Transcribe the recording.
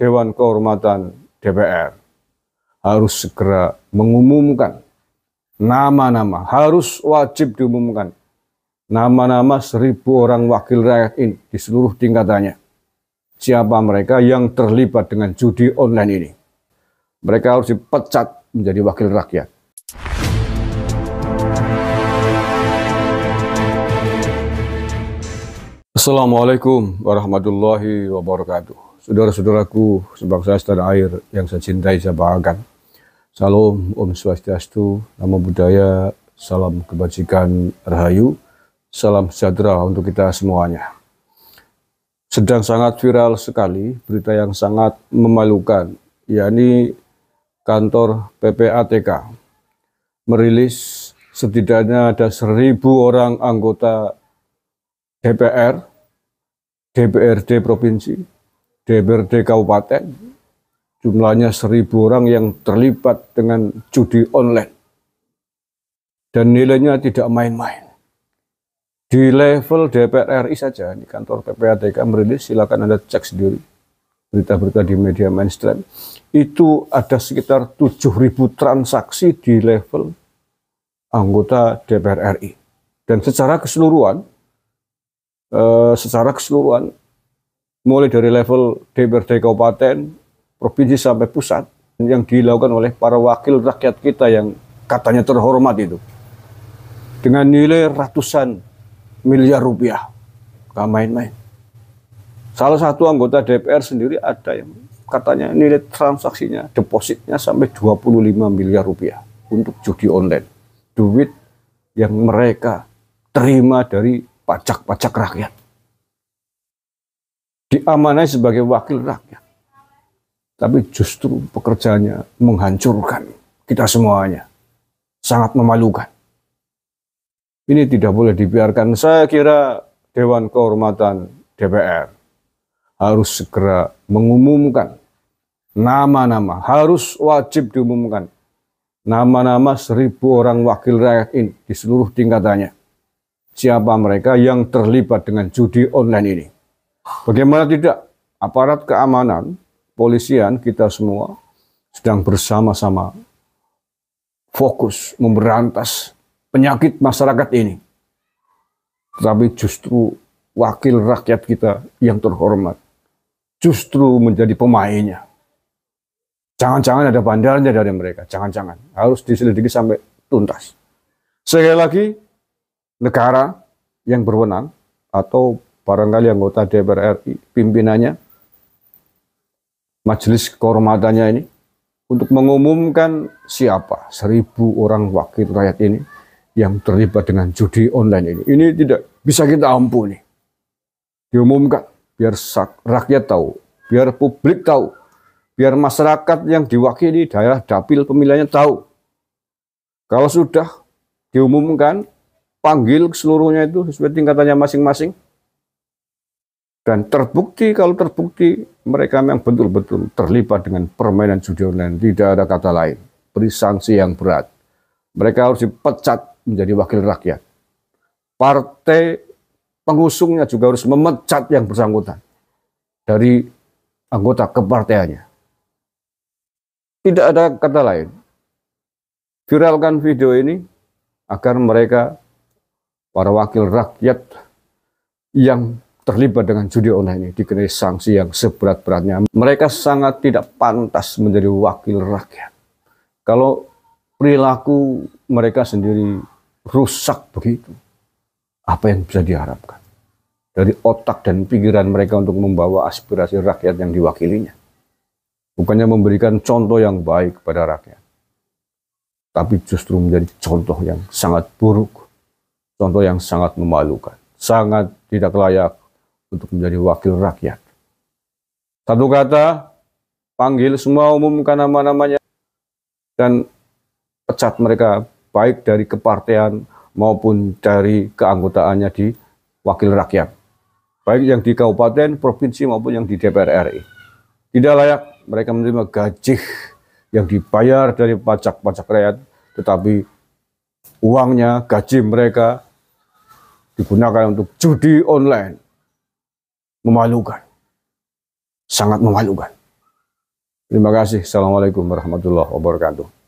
Dewan Kehormatan DPR harus segera mengumumkan nama-nama, harus wajib diumumkan nama-nama seribu orang wakil rakyat ini di seluruh tingkatannya. Siapa mereka yang terlibat dengan judi online ini? Mereka harus dipecat menjadi wakil rakyat. Assalamualaikum warahmatullahi wabarakatuh saudara-saudaraku sebangsa dan air yang saya cintai, saya bahagian. Salam, Om Swastiastu, nama budaya, salam kebajikan Rahayu, salam sejahtera untuk kita semuanya. Sedang sangat viral sekali berita yang sangat memalukan, yakni kantor PPATK merilis setidaknya ada seribu orang anggota DPR, DPRD provinsi, DPRD Kabupaten, jumlahnya seribu orang yang terlibat dengan judi online. Dan nilainya tidak main-main. Di level DPR RI saja, di kantor PPATK merilis, silakan Anda cek sendiri berita-berita di media mainstream, itu ada sekitar 7.000 transaksi di level anggota DPR RI. Dan secara keseluruhan, eh, secara keseluruhan mulai dari level DPRD kabupaten, provinsi sampai pusat yang dilakukan oleh para wakil rakyat kita yang katanya terhormat itu dengan nilai ratusan miliar rupiah gak main-main salah satu anggota DPR sendiri ada yang katanya nilai transaksinya depositnya sampai 25 miliar rupiah untuk judi online duit yang mereka terima dari pajak-pajak rakyat diamanai sebagai wakil rakyat. Tapi justru pekerjaannya menghancurkan kita semuanya. Sangat memalukan. Ini tidak boleh dibiarkan. Saya kira Dewan Kehormatan DPR harus segera mengumumkan nama-nama. Harus wajib diumumkan nama-nama seribu orang wakil rakyat ini di seluruh tingkatannya. Siapa mereka yang terlibat dengan judi online ini? Bagaimana tidak? Aparat keamanan, polisian, kita semua sedang bersama-sama fokus memberantas penyakit masyarakat ini. Tetapi justru wakil rakyat kita yang terhormat justru menjadi pemainnya. Jangan-jangan ada bandarnya dari mereka. Jangan-jangan. Harus diselidiki sampai tuntas. Sekali lagi, negara yang berwenang atau barangkali anggota DPR RI, pimpinannya, majelis kehormatannya ini, untuk mengumumkan siapa seribu orang wakil rakyat ini yang terlibat dengan judi online ini. Ini tidak bisa kita ampuni. Diumumkan, biar rakyat tahu, biar publik tahu, biar masyarakat yang diwakili daerah dapil pemilihannya tahu. Kalau sudah diumumkan, panggil seluruhnya itu sesuai tingkatannya masing-masing, dan terbukti kalau terbukti mereka memang betul-betul terlibat dengan permainan judi online, tidak ada kata lain. Beri sanksi yang berat. Mereka harus dipecat menjadi wakil rakyat. Partai pengusungnya juga harus memecat yang bersangkutan dari anggota kepartaiannya. Tidak ada kata lain. Viralkan video ini agar mereka para wakil rakyat yang terlibat dengan judi online ini dikenai sanksi yang seberat-beratnya. Mereka sangat tidak pantas menjadi wakil rakyat. Kalau perilaku mereka sendiri rusak begitu, apa yang bisa diharapkan? Dari otak dan pikiran mereka untuk membawa aspirasi rakyat yang diwakilinya. Bukannya memberikan contoh yang baik kepada rakyat. Tapi justru menjadi contoh yang sangat buruk. Contoh yang sangat memalukan. Sangat tidak layak untuk menjadi wakil rakyat. Satu kata, panggil semua umumkan nama-namanya dan pecat mereka baik dari kepartean maupun dari keanggotaannya di wakil rakyat. Baik yang di kabupaten, provinsi maupun yang di DPR RI. Tidak layak mereka menerima gaji yang dibayar dari pajak-pajak rakyat, tetapi uangnya, gaji mereka digunakan untuk judi online. Memalukan. Sangat memalukan. Terima kasih. Assalamualaikum warahmatullahi wabarakatuh.